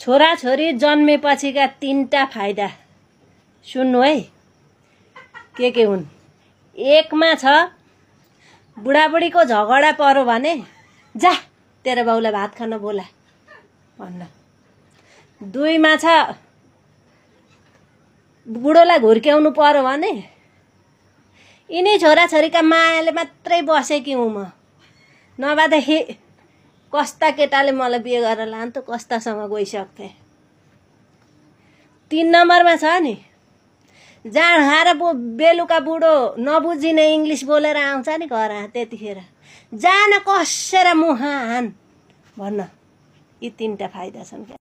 छोराछोरी जन्मेपछिका तिनवटा फाइदा सुन्नु है के के हुन् एकमा छ बुढाबुढीको झगडा पऱ्यो भने जा तेरो बाउलाई भात खान बोला भन्न दुईमा छ बुढोलाई घुर्क्याउनु पर्यो भने यिनी छोराछोरीका मायाले मात्रै बसेकी हुँ म नभएदेखि कस्ता केटाले मलाई बिहे गरेर लान्थ्यो कस्तासँग गइसक्थेँ तिन नम्बरमा छ नि जहाँ खाएर बो बेलुका बुढो नबुझिने इङ्ग्लिस बोलेर आउँछ नि घर त्यतिखेर जान कसेर मुहान भन्न यी तिनवटा फाइदा छन् क्या